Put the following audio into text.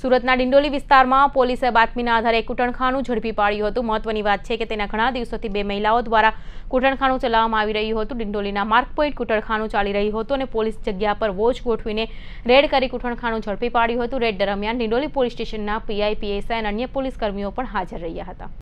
સુરતના ડિન્ડોલી વિસ્તારમાં પોલીસે બાતમીના આધારે કૂટણખાનું જડપી પાડીયુ હતું મહત્વની વાત છે કે તે ઘણા દિવસોથી બે મહિલાઓ દ્વારા કૂટણખાનું ચલાવવામાં આવી રહ્યું હતું ડિન્ડોલીના માર્કપોઇન્ટ કૂટણખાનું ચાલી રહ્યું હતું અને પોલીસ જગ્યા પર વોચ ગોઠવીને રેડ કરી કૂટણખાનું જડપી પાડીયુ હતું રેડ દરમિયાન ડિન્ડોલી પોલીસ સ્ટેશનના પીઆઈ પીએસઆઈ અને અન્ય પોલીસકર્મીઓ પણ હાજર રહ્યા હતા